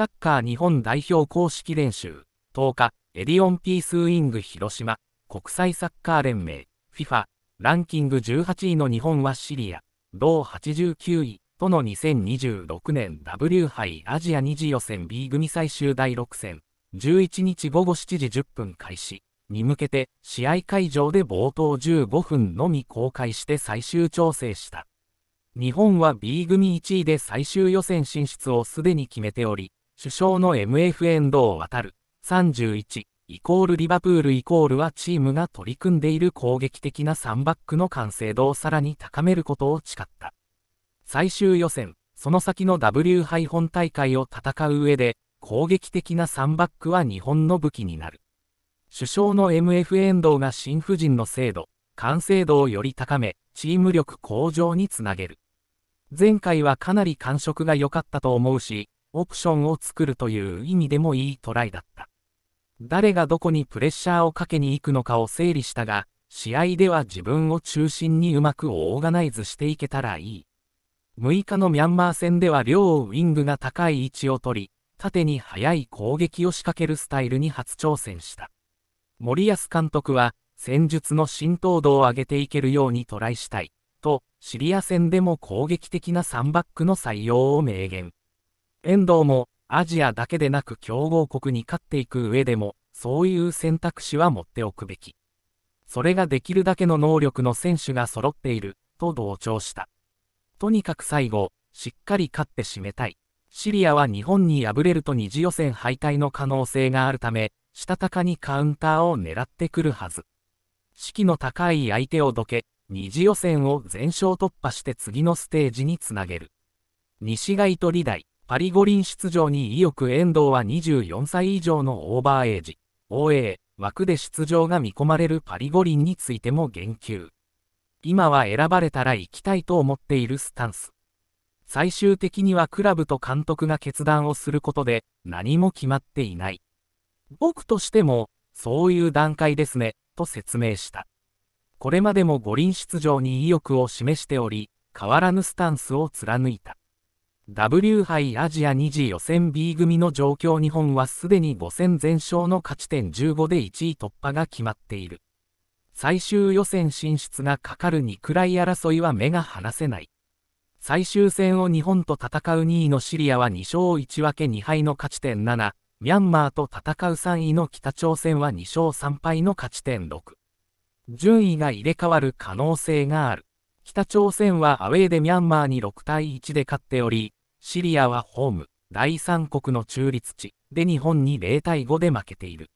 サッカー日本代表公式練習10日エディオンピースウイング広島国際サッカー連盟 FIFA ランキング18位の日本はシリア同89位との2026年 W 杯アジア2次予選 B 組最終第6戦11日午後7時10分開始に向けて試合会場で冒頭15分のみ公開して最終調整した日本は B 組1位で最終予選進出をすでに決めており首相の MF 遠藤渡る31イコールリバプールイコールはチームが取り組んでいる攻撃的な3バックの完成度をさらに高めることを誓った。最終予選、その先の W 杯本大会を戦う上で、攻撃的な3バックは日本の武器になる。首相の MF 遠藤が新婦人の精度、完成度をより高め、チーム力向上につなげる。前回はかなり感触が良かったと思うし、オプションを作るという意味でもいいトライだった。誰がどこにプレッシャーをかけに行くのかを整理したが、試合では自分を中心にうまくオーガナイズしていけたらいい。6日のミャンマー戦では両ウイングが高い位置を取り、縦に速い攻撃を仕掛けるスタイルに初挑戦した。森保監督は、戦術の浸透度を上げていけるようにトライしたい、と、シリア戦でも攻撃的な3バックの採用を明言。遠藤もアジアだけでなく強豪国に勝っていく上でもそういう選択肢は持っておくべきそれができるだけの能力の選手が揃っていると同調したとにかく最後しっかり勝って締めたいシリアは日本に敗れると二次予選敗退の可能性があるためしたたかにカウンターを狙ってくるはず士気の高い相手をどけ二次予選を全勝突破して次のステージにつなげる西街と利イ。パリ五輪出場に意欲遠藤は24歳以上のオーバーエイジ、OA 枠で出場が見込まれるパリ五輪についても言及。今は選ばれたら行きたいと思っているスタンス。最終的にはクラブと監督が決断をすることで何も決まっていない。僕としても、そういう段階ですね、と説明した。これまでも五輪出場に意欲を示しており、変わらぬスタンスを貫いた。W 杯アジア2次予選 B 組の状況日本はすでに5戦全勝の勝ち点15で1位突破が決まっている。最終予選進出がかかる2くらい争いは目が離せない。最終戦を日本と戦う2位のシリアは2勝1分け2敗の勝ち点7、ミャンマーと戦う3位の北朝鮮は2勝3敗の勝ち点6。順位が入れ替わる可能性がある。北朝鮮はアウェーでミャンマーに6対1で勝っており、シリアはホーム、第三国の中立地で日本に0対5で負けている。